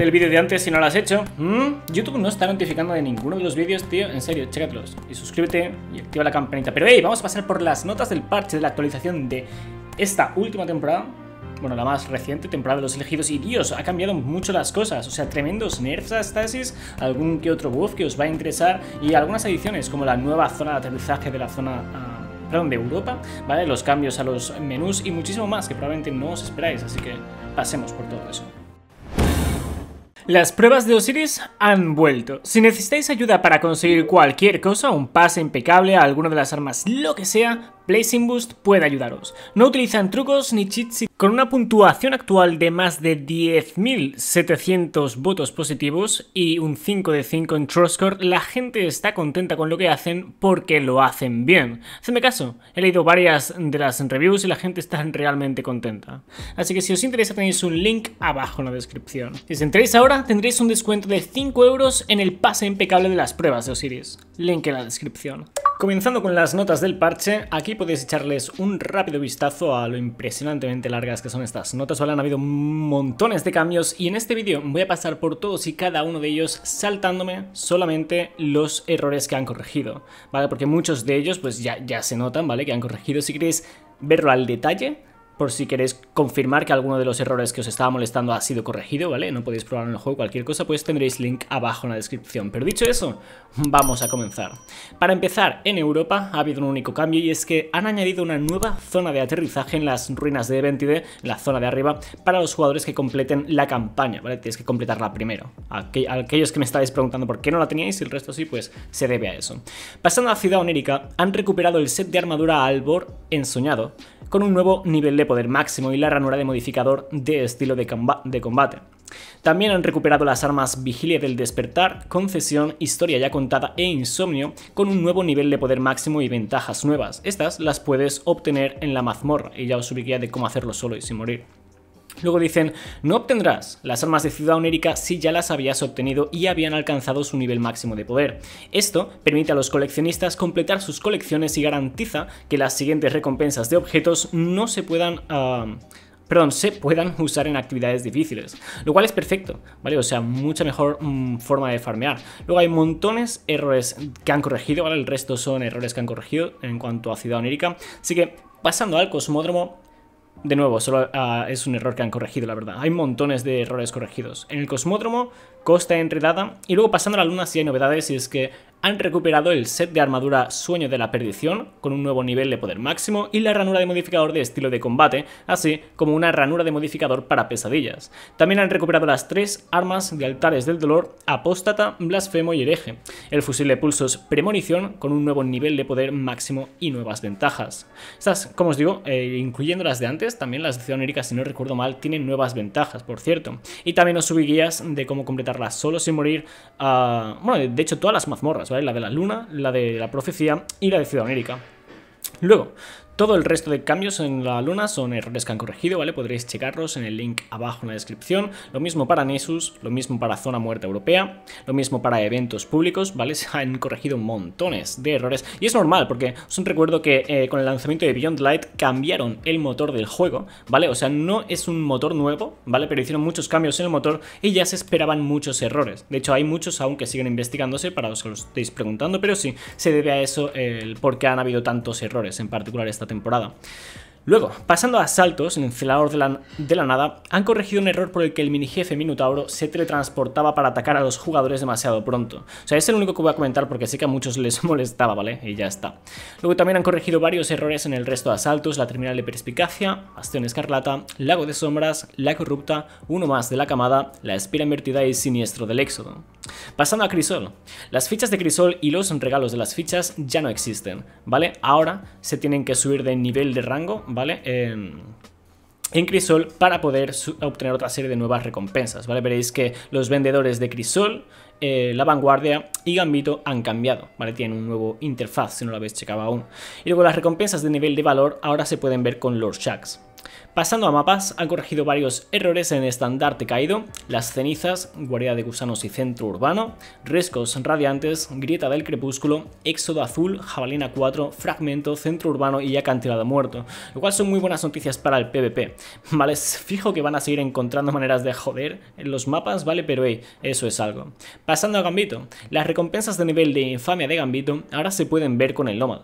el vídeo de antes si no lo has hecho. ¿Mm? YouTube no está notificando de ninguno de los vídeos, tío. En serio, chécatelos. Y suscríbete y activa la campanita. Pero hey, vamos a pasar por las notas del parche de la actualización de esta última temporada. Bueno, la más reciente temporada de los elegidos. Y Dios, ha cambiado mucho las cosas. O sea, tremendos nerfs a Stasis, algún que otro buff que os va a interesar. Y algunas ediciones, como la nueva zona de aterrizaje de la zona. Ah, perdón, de Europa, ¿vale? Los cambios a los menús y muchísimo más que probablemente no os esperáis, así que pasemos por todo eso. Las pruebas de Osiris han vuelto. Si necesitáis ayuda para conseguir cualquier cosa, un pase impecable, alguna de las armas, lo que sea, Placing Boost puede ayudaros. No utilizan trucos ni cheats con una puntuación actual de más de 10.700 votos positivos y un 5 de 5 en Trustcore, la gente está contenta con lo que hacen porque lo hacen bien. Hacedme caso, he leído varias de las reviews y la gente está realmente contenta. Así que si os interesa tenéis un link abajo en la descripción. Si os entréis ahora tendréis un descuento de 5 euros en el pase impecable de las pruebas de Osiris. Link en la descripción. Comenzando con las notas del parche, aquí podéis echarles un rápido vistazo a lo impresionantemente largas que son estas notas, ¿vale? Han habido montones de cambios y en este vídeo voy a pasar por todos y cada uno de ellos saltándome solamente los errores que han corregido, ¿vale? Porque muchos de ellos pues ya, ya se notan, ¿vale? Que han corregido. Si queréis verlo al detalle, por si queréis confirmar que alguno de los errores que os estaba molestando ha sido corregido, ¿vale? No podéis probar en el juego cualquier cosa, pues tendréis link abajo en la descripción. Pero dicho eso, vamos a comenzar. Para empezar, en Europa ha habido un único cambio y es que han añadido una nueva zona de aterrizaje en las ruinas de Eventide, la zona de arriba, para los jugadores que completen la campaña, ¿vale? Tienes que completarla primero. Aquellos que me estáis preguntando por qué no la teníais y el resto sí, pues se debe a eso. Pasando a Ciudad Onérica, han recuperado el set de armadura Albor ensoñado, con un nuevo nivel de poder máximo y la ranura de modificador de estilo de, combate. También han recuperado las armas Vigilia del Despertar, Concesión, Historia ya contada e Insomnio, con un nuevo nivel de poder máximo y ventajas nuevas. Estas las puedes obtener en la mazmorra, y ya os subiría de cómo hacerlo solo y sin morir. Luego dicen, no obtendrás las armas de Ciudad Onérica si ya las habías obtenido y habían alcanzado su nivel máximo de poder. Esto permite a los coleccionistas completar sus colecciones y garantiza que las siguientes recompensas de objetos no se puedan... Ah, perdón, se puedan usar en actividades difíciles, lo cual es perfecto, ¿vale? O sea, mucha mejor mm, forma de farmear. Luego hay montones de errores que han corregido, ¿vale? El resto son errores que han corregido en cuanto a Ciudad onérica. Así que, pasando al Cosmódromo, de nuevo, solo ah, es un error que han corregido, la verdad. Hay montones de errores corregidos. En el Cosmódromo, Costa Enredada, y luego pasando a la Luna si hay novedades, y es que han recuperado el set de armadura Sueño de la Perdición, con un nuevo nivel de poder máximo y la ranura de modificador de estilo de combate, así como una ranura de modificador para pesadillas. También han recuperado las tres armas de altares del dolor, apóstata, blasfemo y hereje, el fusil de pulsos premonición, con un nuevo nivel de poder máximo y nuevas ventajas. Estas, como os digo, eh, incluyendo las de antes, también las de Ciudad si no recuerdo mal, tienen nuevas ventajas, por cierto. Y también os subí guías de cómo completarlas solo sin morir, a... bueno, de hecho todas las mazmorras, la de la luna, la de la profecía y la de Ciudad América. Luego, todo el resto de cambios en la Luna son errores que han corregido, ¿vale? Podréis checarlos en el link abajo en la descripción. Lo mismo para Nessus, lo mismo para Zona Muerta Europea, lo mismo para eventos públicos, ¿vale? Se han corregido montones de errores. Y es normal, porque os recuerdo que eh, con el lanzamiento de Beyond Light cambiaron el motor del juego, ¿vale? O sea, no es un motor nuevo, ¿vale? Pero hicieron muchos cambios en el motor y ya se esperaban muchos errores. De hecho, hay muchos aún que siguen investigándose, para los que os estéis preguntando, pero sí, se debe a eso el por qué han habido tantos errores, en particular este temporada. Luego, pasando a Asaltos, en el celador de la, nada, han corregido un error por el que el mini jefe Minotauro se teletransportaba para atacar a los jugadores demasiado pronto. O sea, es el único que voy a comentar porque sé que a muchos les molestaba, ¿vale? Y ya está. Luego también han corregido varios errores en el resto de asaltos, la terminal de perspicacia, bastión escarlata, lago de sombras, la corrupta, uno más de la camada, la espira invertida y siniestro del éxodo. Pasando a Crisol. Las fichas de Crisol y los regalos de las fichas ya no existen, ¿vale? Ahora se tienen que subir de nivel de rango ¿vale? en Crisol para poder obtener otra serie de nuevas recompensas, ¿vale? Veréis que los vendedores de Crisol, eh, La Vanguardia y Gambito han cambiado, ¿vale? Tienen un nuevo interfaz, si no lo habéis checado aún. Y luego las recompensas de nivel de valor ahora se pueden ver con Lord Shacks, Pasando a mapas, han corregido varios errores en Estandarte Caído, Las Cenizas, Guardia de Gusanos y Centro Urbano, Rescos Radiantes, Grieta del Crepúsculo, Éxodo Azul, Jabalina 4, Fragmento, Centro Urbano y Acantilado Muerto. lo cual son muy buenas noticias para el PvP, ¿vale? Fijo que van a seguir encontrando maneras de joder en los mapas, ¿vale? Pero eso es algo. Pasando a Gambito, las recompensas de nivel de infamia de Gambito ahora se pueden ver con el nómada.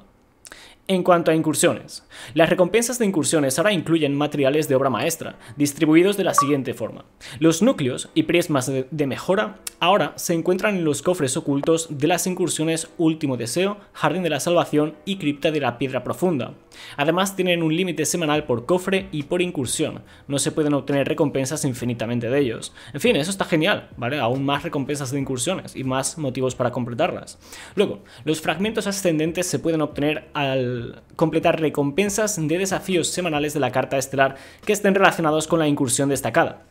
En cuanto a incursiones, las recompensas de incursiones ahora incluyen materiales de obra maestra, distribuidos de la siguiente forma. Los núcleos y prismas de mejora ahora se encuentran en los cofres ocultos de las incursiones Último Deseo, Jardín de la Salvación y Cripta de la Piedra Profunda. Además tienen un límite semanal por cofre y por incursión, no se pueden obtener recompensas infinitamente de ellos. En fin, eso está genial, ¿vale? Aún más recompensas de incursiones y más motivos para completarlas. Luego, los fragmentos ascendentes se pueden obtener al completar recompensas de desafíos semanales de la carta estelar que estén relacionados con la incursión destacada.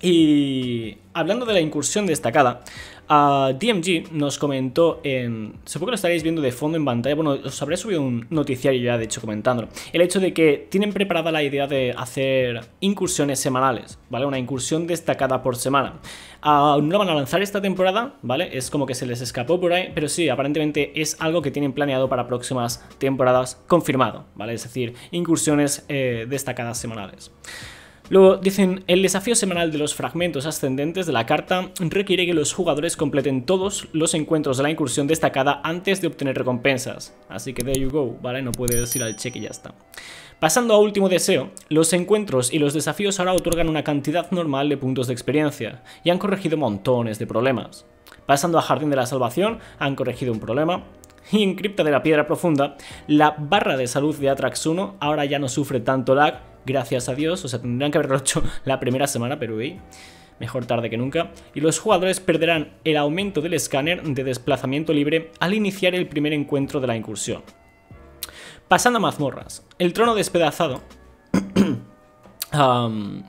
Y hablando de la incursión destacada, Ah, DMG nos comentó en. Supongo que lo estaréis viendo de fondo en pantalla. Bueno, os habré subido un noticiario ya, de hecho, comentándolo. El hecho de que tienen preparada la idea de hacer incursiones semanales, ¿vale? Una incursión destacada por semana. Aún ah, no la van a lanzar esta temporada, ¿vale? Es como que se les escapó por ahí, pero sí, aparentemente es algo que tienen planeado para próximas temporadas confirmado, ¿vale? Es decir, incursiones eh, destacadas semanales. Luego dicen, el desafío semanal de los fragmentos ascendentes de la carta requiere que los jugadores completen todos los encuentros de la incursión destacada antes de obtener recompensas. Así que there you go, ¿vale? No puedes ir al cheque y ya está. Pasando a último deseo, los encuentros y los desafíos ahora otorgan una cantidad normal de puntos de experiencia y han corregido montones de problemas. Pasando a Jardín de la Salvación, han corregido un problema, y en Cripta de la Piedra Profunda, la barra de salud de Atrax 1 ahora ya no sufre tanto lag gracias a Dios. O sea, tendrían que haberlo hecho la primera semana, pero hey, mejor tarde que nunca. Y los jugadores perderán el aumento del escáner de desplazamiento libre al iniciar el primer encuentro de la incursión. Pasando a mazmorras, el trono despedazado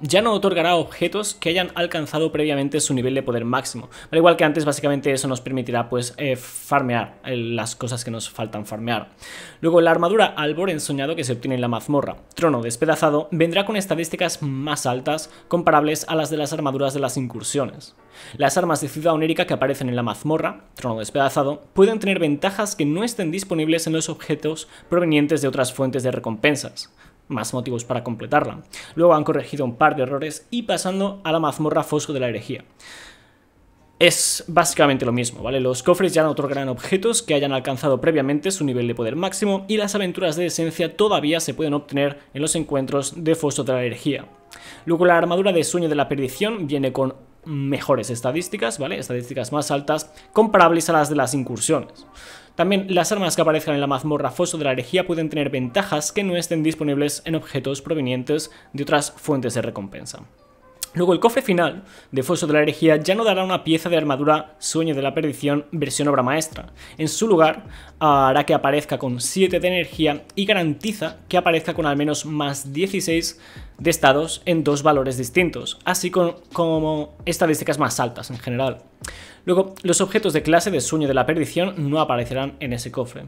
ya no otorgará objetos que hayan alcanzado previamente su nivel de poder máximo. Al igual que antes, básicamente eso nos permitirá pues eh, farmear eh, las cosas que nos faltan farmear. Luego, la armadura Albor ensoñado que se obtiene en la mazmorra, Trono despedazado, vendrá con estadísticas más altas comparables a las de las armaduras de las incursiones. Las armas de ciudad onérica que aparecen en la mazmorra, trono despedazado, pueden tener ventajas que no estén disponibles en los objetos provenientes de otras fuentes de recompensas más motivos para completarla. Luego han corregido un par de errores y pasando a la mazmorra Fosco de la herejía. Es básicamente lo mismo, ¿vale? Los cofres ya no otorgarán objetos que hayan alcanzado previamente su nivel de poder máximo y las aventuras de esencia todavía se pueden obtener en los encuentros de Foso de la Herejía. Luego la armadura de Sueño de la Perdición viene con mejores estadísticas, ¿vale? Estadísticas más altas comparables a las de las incursiones. También las armas que aparezcan en la mazmorra foso de la herejía pueden tener ventajas que no estén disponibles en objetos provenientes de otras fuentes de recompensa. Luego el cofre final de Foso de la Herejía ya no dará una pieza de armadura Sueño de la Perdición versión obra maestra. En su lugar hará que aparezca con 7 de energía y garantiza que aparezca con al menos más 16 de estados en dos valores distintos, así como estadísticas más altas en general. Luego, los objetos de clase de sueño de la perdición no aparecerán en ese cofre.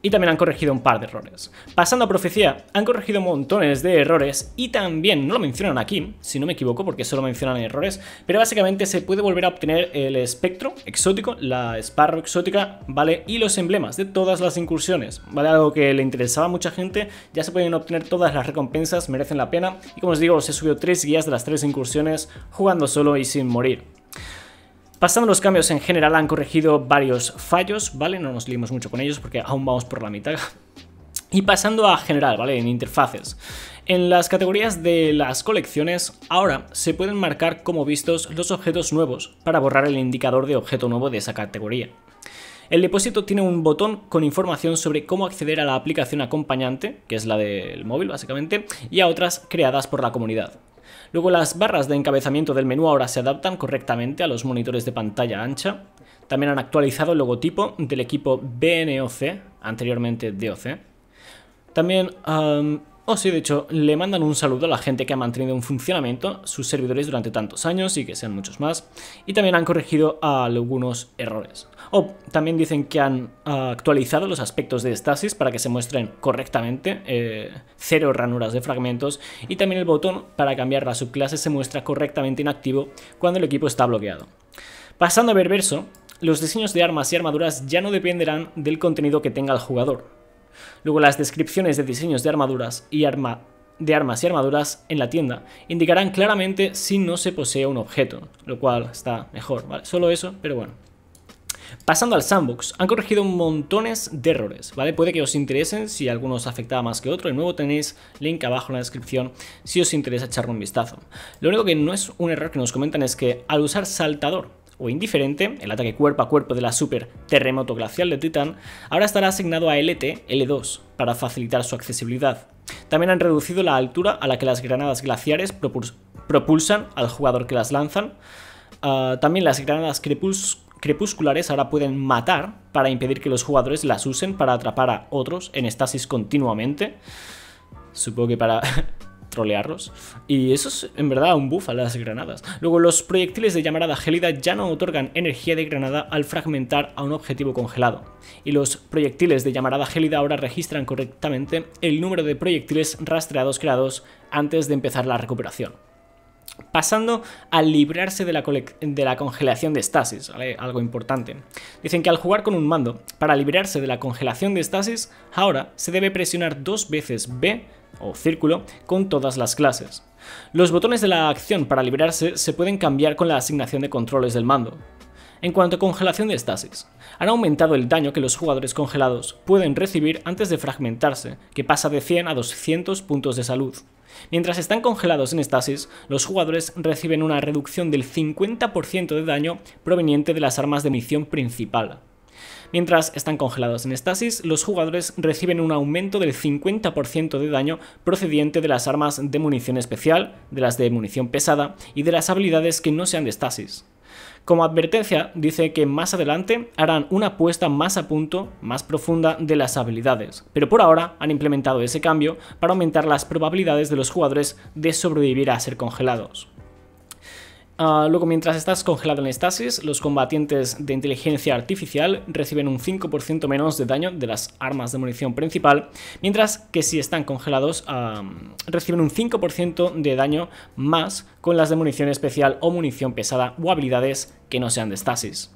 Y también han corregido un par de errores. Pasando a profecía, han corregido montones de errores y también, no lo mencionan aquí, si no me equivoco, porque solo mencionan errores, pero básicamente se puede volver a obtener el espectro exótico, la esparro exótica, ¿vale? Y los emblemas de todas las incursiones, ¿vale? Algo que le interesaba a mucha gente, ya se pueden obtener todas las recompensas, merecen la pena, y como os digo os he subido tres guías de las tres incursiones jugando solo y sin morir. Pasando los cambios en general han corregido varios fallos, ¿vale? No nos liemos mucho con ellos porque aún vamos por la mitad. Y pasando a general, ¿vale? En interfaces. En las categorías de las colecciones, ahora se pueden marcar como vistos los objetos nuevos para borrar el indicador de objeto nuevo de esa categoría. El depósito tiene un botón con información sobre cómo acceder a la aplicación acompañante, que es la del móvil básicamente, y a otras creadas por la comunidad. Luego las barras de encabezamiento del menú ahora se adaptan correctamente a los monitores de pantalla ancha. También han actualizado el logotipo del equipo BNOC, anteriormente DOC. También o oh, sí, de hecho, le mandan un saludo a la gente que ha mantenido en funcionamiento sus servidores durante tantos años y que sean muchos más. Y también han corregido algunos errores. O también dicen que han ah, actualizado los aspectos de Stasis para que se muestren correctamente, eh, cero ranuras de fragmentos, y también el botón para cambiar la subclase se muestra correctamente inactivo cuando el equipo está bloqueado. Pasando a ver verso, los diseños de armas y armaduras ya no dependerán del contenido que tenga el jugador. Luego las descripciones de diseños de armaduras y de armas y armaduras en la tienda indicarán claramente si no se posee un objeto, lo cual está mejor, ¿vale? Solo eso, pero bueno. Pasando al sandbox, han corregido montones de errores, ¿vale? Puede que os interesen si algunos afectaba más que otro. De nuevo tenéis link abajo en la descripción si os interesa echar un vistazo. Lo único que no es un error que nos comentan es que al usar saltador o indiferente, el ataque cuerpo a cuerpo de la super terremoto glacial de Titan, ahora estará asignado a LT L2 para facilitar su accesibilidad. También han reducido la altura a la que las granadas glaciares propulsan al jugador que las lanzan. Ah, también las granadas crepus crepusculares ahora pueden matar para impedir que los jugadores las usen para atrapar a otros en estasis continuamente. Supongo que para trolearlos. Y eso es en verdad un buff a las granadas. Luego, los proyectiles de llamarada gélida ya no otorgan energía de granada al fragmentar a un objetivo congelado. Y los proyectiles de llamarada gélida ahora registran correctamente el número de proyectiles rastreados creados antes de empezar la recuperación pasando a librarse de la, congelación de estasis, algo importante. Dicen que al jugar con un mando, para librarse de la congelación de estasis, ahora se debe presionar dos veces B o círculo con todas las clases. Los botones de la acción para librarse se pueden cambiar con la asignación de controles del mando. En cuanto a congelación de estasis, han aumentado el daño que los jugadores congelados pueden recibir antes de fragmentarse, que pasa de 100 a 200 puntos de salud. Mientras están congelados en estasis, los jugadores reciben una reducción del 50% de daño proveniente de las armas de munición principal. Mientras están congelados en estasis, los jugadores reciben un aumento del 50% de daño procediente de las armas de munición especial, de las de munición pesada y de las habilidades que no sean de estasis. Como advertencia, dice que más adelante harán una apuesta más a punto, más profunda de las habilidades, pero por ahora han implementado ese cambio para aumentar las probabilidades de los jugadores de sobrevivir a ser congelados. Ah, luego, mientras estás congelado en estasis, los combatientes de inteligencia artificial reciben un 5% menos de daño de las armas de munición principal, mientras que si están congelados ah, reciben un 5% de daño más con las de munición especial o munición pesada o habilidades que no sean de estasis.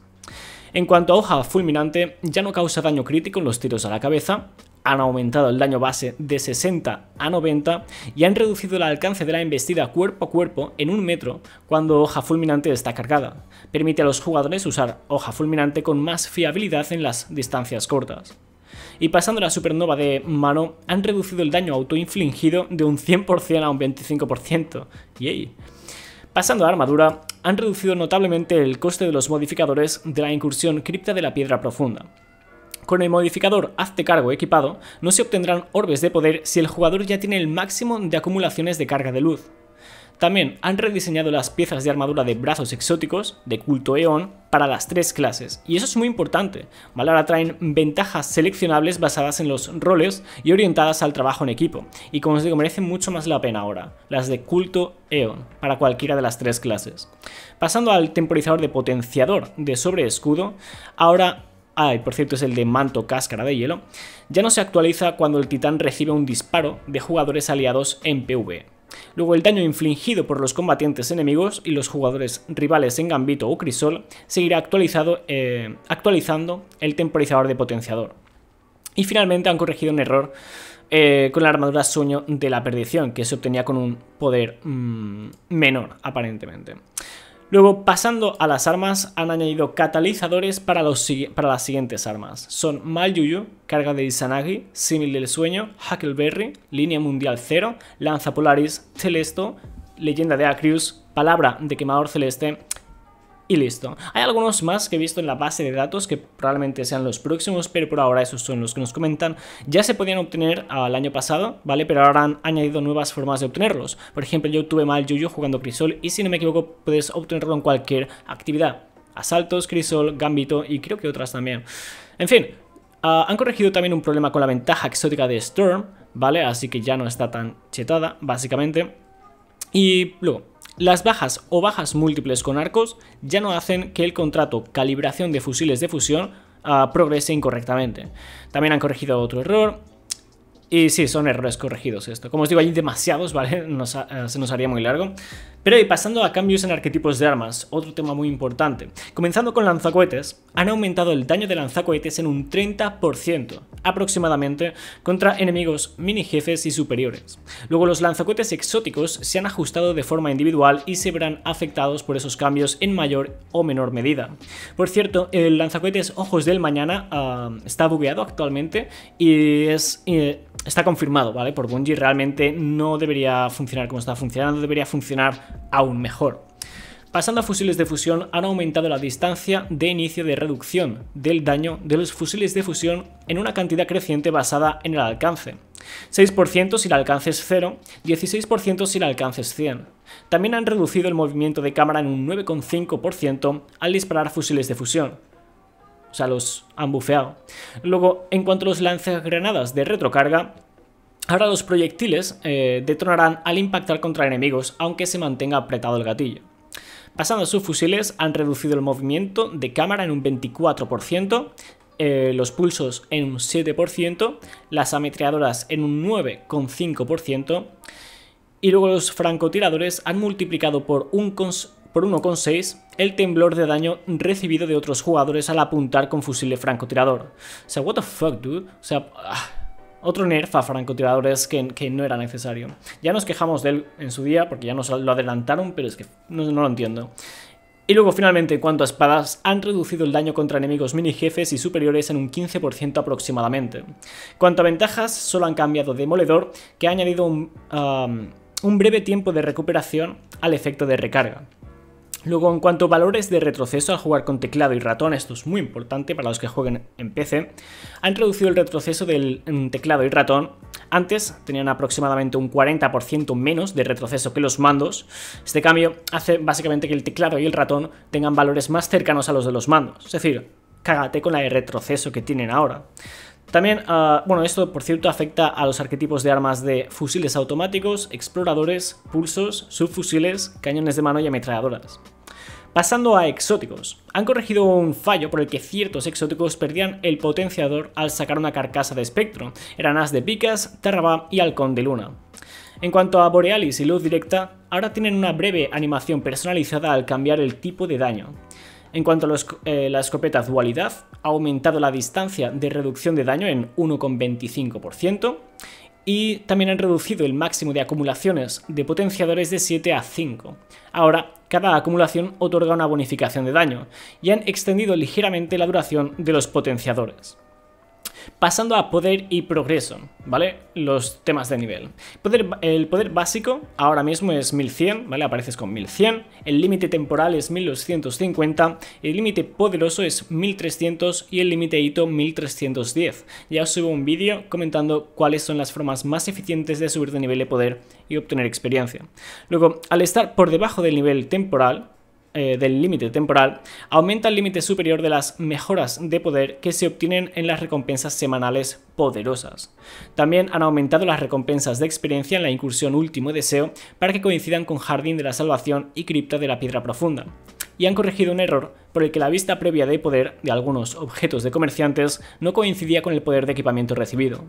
En cuanto a hoja fulminante, ya no causa daño crítico en los tiros a la cabeza, han aumentado el daño base de 60 a 90 y han reducido el alcance de la embestida cuerpo a cuerpo en un metro cuando hoja fulminante está cargada. Permite a los jugadores usar hoja fulminante con más fiabilidad en las distancias cortas. Y pasando a la supernova de mano, han reducido el daño autoinfligido de un 100% a un 25%. Yay. Pasando a armadura, han reducido notablemente el coste de los modificadores de la incursión cripta de la piedra profunda. Con el modificador Hazte cargo equipado, no se obtendrán orbes de poder si el jugador ya tiene el máximo de acumulaciones de carga de luz. También han rediseñado las piezas de armadura de brazos exóticos, de culto eon para las tres clases, y eso es muy importante. ¿vale? Ahora traen ventajas seleccionables basadas en los roles y orientadas al trabajo en equipo, y como os digo, merecen mucho más la pena ahora, las de culto eon para cualquiera de las tres clases. Pasando al temporizador de potenciador de sobre escudo ahora Ah, y por cierto es el de Manto Cáscara de Hielo, ya no se actualiza cuando el titán recibe un disparo de jugadores aliados en PV. Luego el daño infligido por los combatientes enemigos y los jugadores rivales en Gambito o Crisol seguirá eh, actualizando el temporizador de potenciador. Y finalmente han corregido un error eh, con la armadura sueño de la perdición, que se obtenía con un poder mm, menor aparentemente. Luego, pasando a las armas, han añadido catalizadores para, las siguientes armas. Son Mal Yuyu, carga de Izanagi, Símil del Sueño, Huckleberry, Línea Mundial Cero, Lanza Polaris, Celesto, Leyenda de Acrius, Palabra de Quemador Celeste y listo. Hay algunos más que he visto en la base de datos que probablemente sean los próximos, pero por ahora esos son los que nos comentan. Ya se podían obtener al año pasado, ¿vale? Pero ahora han añadido nuevas formas de obtenerlos. Por ejemplo, yo tuve mal Yuyu jugando Crisol y si no me equivoco puedes obtenerlo en cualquier actividad. Asaltos, Crisol, Gambito y creo que otras también. En fin, ah, han corregido también un problema con la ventaja exótica de Storm, ¿vale? Así que ya no está tan chetada, básicamente. Y luego, las bajas o bajas múltiples con arcos ya no hacen que el contrato calibración de fusiles de fusión ah, progrese incorrectamente. También han corregido otro error, y sí, son errores corregidos esto. Como os digo, hay demasiados, ¿vale? Eh, se nos haría muy largo. Pero y pasando a cambios en arquetipos de armas, otro tema muy importante. Comenzando con lanzacohetes, han aumentado el daño de lanzacohetes en un 30% aproximadamente contra enemigos mini jefes y superiores. Luego los lanzacohetes exóticos se han ajustado de forma individual y se verán afectados por esos cambios en mayor o menor medida. Por cierto, el lanzacohetes Ojos del Mañana ah, está bugueado actualmente y es... Eh, está confirmado, ¿vale? Por Bungie realmente no debería funcionar como está funcionando, debería funcionar aún mejor. Pasando a fusiles de fusión, han aumentado la distancia de inicio de reducción del daño de los fusiles de fusión en una cantidad creciente basada en el alcance. 6% si el alcance es 0, 16% si el alcance es 100. También han reducido el movimiento de cámara en un 9,5% al disparar fusiles de fusión, sea, los han bufeado. Luego, en cuanto a los lanzagranadas de retrocarga, ahora los proyectiles eh, detonarán al impactar contra enemigos, aunque se mantenga apretado el gatillo. Pasando a sus fusiles, han reducido el movimiento de cámara en un 24%, eh, los pulsos en un 7%, las ametralladoras en un 9,5%, y luego los francotiradores han multiplicado por un, por 1,6 el temblor de daño recibido de otros jugadores al apuntar con fusil de francotirador. O sea, what the fuck, dude. O sea, ah, otro nerf a francotiradores que, no era necesario. Ya nos quejamos de él en su día porque ya nos lo adelantaron, pero es que no, lo entiendo. Y luego finalmente en cuanto a espadas, han reducido el daño contra enemigos mini jefes y superiores en un 15% aproximadamente. Cuanto a ventajas, solo han cambiado Demoledor, que ha añadido un, um, un breve tiempo de recuperación al efecto de recarga. Luego, en cuanto a valores de retroceso al jugar con teclado y ratón, esto es muy importante para los que jueguen en PC, han reducido el retroceso del mm, teclado y ratón. Antes tenían aproximadamente un 40% menos de retroceso que los mandos. Este cambio hace básicamente que el teclado y el ratón tengan valores más cercanos a los de los mandos. Es decir, cágate con la de retroceso que tienen ahora. También, ah, bueno, esto por cierto afecta a los arquetipos de armas de fusiles automáticos, exploradores, pulsos, subfusiles, cañones de mano y ametralladoras. Pasando a exóticos, han corregido un fallo por el que ciertos exóticos perdían el potenciador al sacar una carcasa de espectro, eran As de Picas, tarrabá y Halcón de Luna. En cuanto a Borealis y Luz Directa, ahora tienen una breve animación personalizada al cambiar el tipo de daño. En cuanto a eh, la escopeta Dualidad, ha aumentado la distancia de reducción de daño en 1,25%, y también han reducido el máximo de acumulaciones de potenciadores de 7 a 5. Ahora, cada acumulación otorga una bonificación de daño y han extendido ligeramente la duración de los potenciadores pasando a poder y progreso, ¿vale? Los temas de nivel. Poder, el poder básico ahora mismo es 1100, ¿vale? Apareces con 1100, el límite temporal es 1250, el límite poderoso es 1300 y el límite hito 1310. Ya os subo un vídeo comentando cuáles son las formas más eficientes de subir de nivel de poder y obtener experiencia. Luego, al estar por debajo del nivel temporal, eh, del límite temporal, aumenta el límite superior de las mejoras de poder que se obtienen en las recompensas semanales poderosas. También han aumentado las recompensas de experiencia en la incursión Último Deseo para que coincidan con Jardín de la Salvación y Cripta de la Piedra Profunda. Y han corregido un error por el que la vista previa de poder de algunos objetos de comerciantes no coincidía con el poder de equipamiento recibido.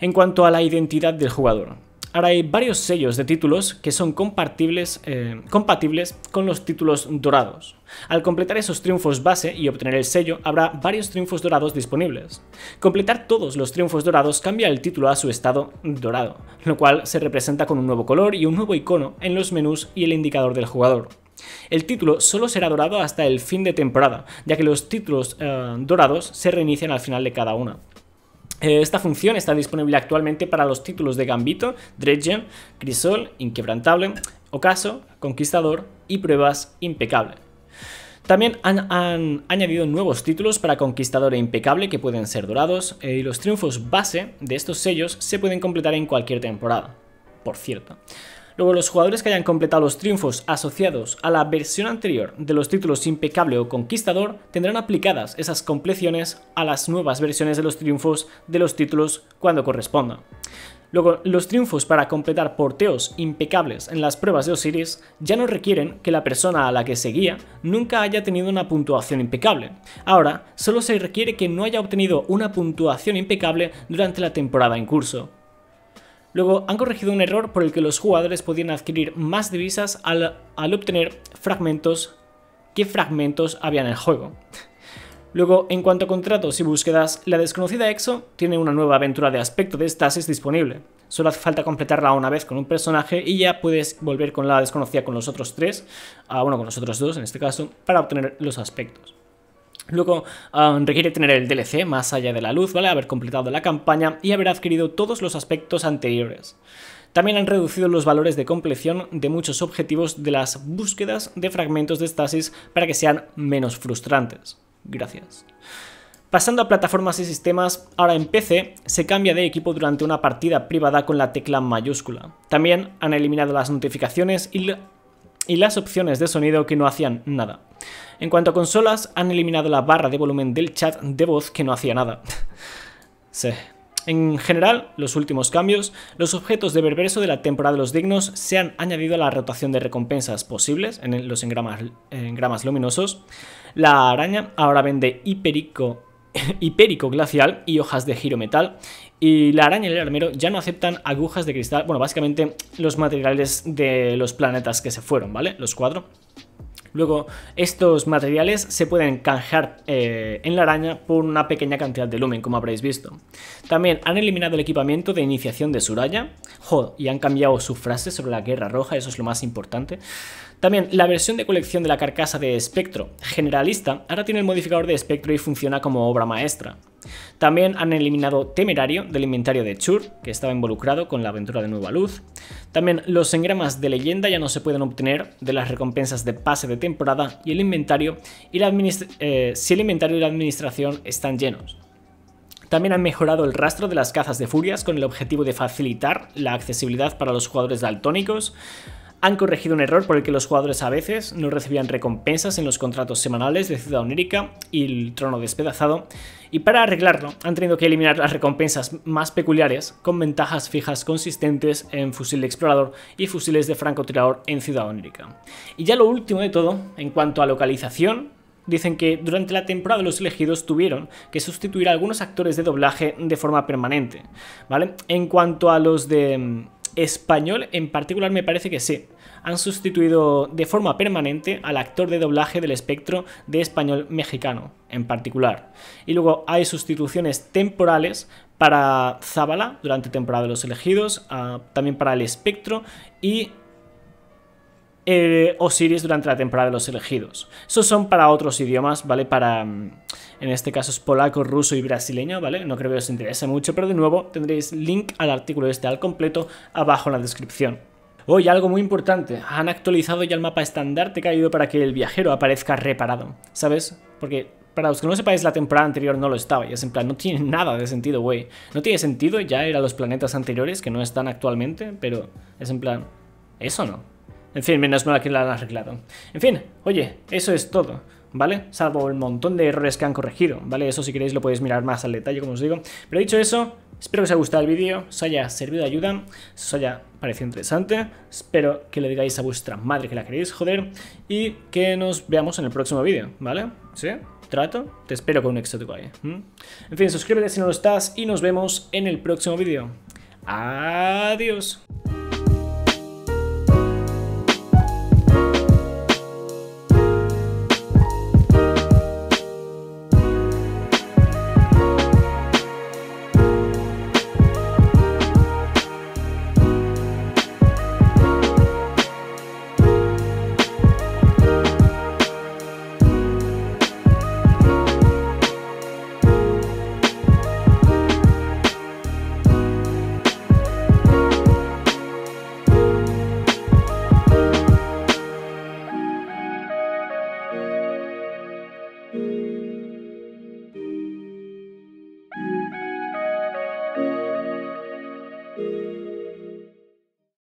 En cuanto a la identidad del jugador, Ahora hay varios sellos de títulos que son eh, compatibles, con los títulos dorados. Al completar esos triunfos base y obtener el sello, habrá varios triunfos dorados disponibles. Completar todos los triunfos dorados cambia el título a su estado dorado, lo cual se representa con un nuevo color y un nuevo icono en los menús y el indicador del jugador. El título solo será dorado hasta el fin de temporada, ya que los títulos eh, dorados se reinician al final de cada una. Eh, esta función está disponible actualmente para los títulos de Gambito, Dredgen, Crisol, Inquebrantable, Ocaso, Conquistador y Pruebas Impecable. También han, añadido nuevos títulos para Conquistador e Impecable que pueden ser dorados eh, y los triunfos base de estos sellos se pueden completar en cualquier temporada, por cierto. Luego, los jugadores que hayan completado los triunfos asociados a la versión anterior de los títulos Impecable o Conquistador tendrán aplicadas esas compleciones a las nuevas versiones de los triunfos de los títulos cuando corresponda. Luego, los triunfos para completar porteos impecables en las pruebas de Osiris ya no requieren que la persona a la que seguía nunca haya tenido una puntuación impecable. Ahora, solo se requiere que no haya obtenido una puntuación impecable durante la temporada en curso. Luego han corregido un error por el que los jugadores podían adquirir más divisas al, obtener fragmentos que fragmentos había en el juego. Luego, en cuanto a contratos y búsquedas, la desconocida EXO tiene una nueva aventura de aspecto de estasis disponible. Solo hace falta completarla una vez con un personaje y ya puedes volver con la desconocida con los otros tres, a ah, uno con los otros dos en este caso, para obtener los aspectos. Luego ah, requiere tener el DLC más allá de la luz, ¿vale? Haber completado la campaña y haber adquirido todos los aspectos anteriores. También han reducido los valores de compleción de muchos objetivos de las búsquedas de fragmentos de estasis para que sean menos frustrantes. Gracias. Pasando a plataformas y sistemas, ahora en PC se cambia de equipo durante una partida privada con la tecla mayúscula. También han eliminado las notificaciones y y las opciones de sonido que no hacían nada. En cuanto a consolas, han eliminado la barra de volumen del chat de voz que no hacía nada. sí. En general, los últimos cambios, los objetos de berbereso de la temporada de los dignos se han añadido a la rotación de recompensas posibles en los engramas, luminosos. La araña ahora vende hiperico, hipérico glacial y hojas de giro metal, y la araña y el armero ya no aceptan agujas de cristal, bueno, básicamente los materiales de los planetas que se fueron, ¿vale? Los cuatro. Luego, estos materiales se pueden canjear eh, en la araña por una pequeña cantidad de lumen, como habréis visto. También han eliminado el equipamiento de iniciación de Suraya, y han cambiado su frase sobre la Guerra Roja, eso es lo más importante. También la versión de colección de la carcasa de espectro generalista ahora tiene el modificador de espectro y funciona como obra maestra. También han eliminado Temerario del inventario de Chur, que estaba involucrado con la aventura de Nueva Luz. También los engramas de leyenda ya no se pueden obtener de las recompensas de pase de temporada y el inventario y la eh, si el inventario y la administración están llenos. También han mejorado el rastro de las cazas de furias con el objetivo de facilitar la accesibilidad para los jugadores daltónicos han corregido un error por el que los jugadores a veces no recibían recompensas en los contratos semanales de Ciudad Onírica y el Trono Despedazado, y para arreglarlo han tenido que eliminar las recompensas más peculiares con ventajas fijas consistentes en fusil de explorador y fusiles de francotirador en Ciudad Onírica. Y ya lo último de todo, en cuanto a localización, Dicen que durante la temporada los elegidos tuvieron que sustituir a algunos actores de doblaje de forma permanente, ¿vale? En cuanto a los de mm, español en particular me parece que sí. Han sustituido de forma permanente al actor de doblaje del espectro de español mexicano, en particular. Y luego hay sustituciones temporales para Zabala durante temporada de los elegidos, ah, también para el espectro y eh, Osiris durante la temporada de los elegidos. Esos son para otros idiomas, ¿vale? Para, mm, en este caso es polaco, ruso y brasileño, ¿vale? No creo que os interese mucho, pero de nuevo tendréis link al artículo este al completo abajo en la descripción. Hoy algo muy importante, han actualizado ya el mapa estandarte caído para que el viajero aparezca reparado, ¿sabes? Porque para los que no sepáis, la temporada anterior no lo estaba. Y es en plan, no tiene nada de sentido, güey. No tiene sentido ya eran los planetas anteriores que no están actualmente, pero es en plan, eso no. En fin, menos mal que la han arreglado. En fin, oye, eso es todo. ¿Vale? Salvo el montón de errores que han corregido, ¿vale? Eso si queréis lo podéis mirar más al detalle, como os digo. Pero dicho eso, espero que os haya gustado el vídeo, os haya servido de ayuda, os haya parecido interesante. Espero que le digáis a vuestra madre que la queréis, joder. Y que nos veamos en el próximo vídeo, ¿vale? ¿Sí? ¿Trato? Te espero con un éxito ahí. En fin, suscríbete si no lo estás y nos vemos en el próximo vídeo. Adiós.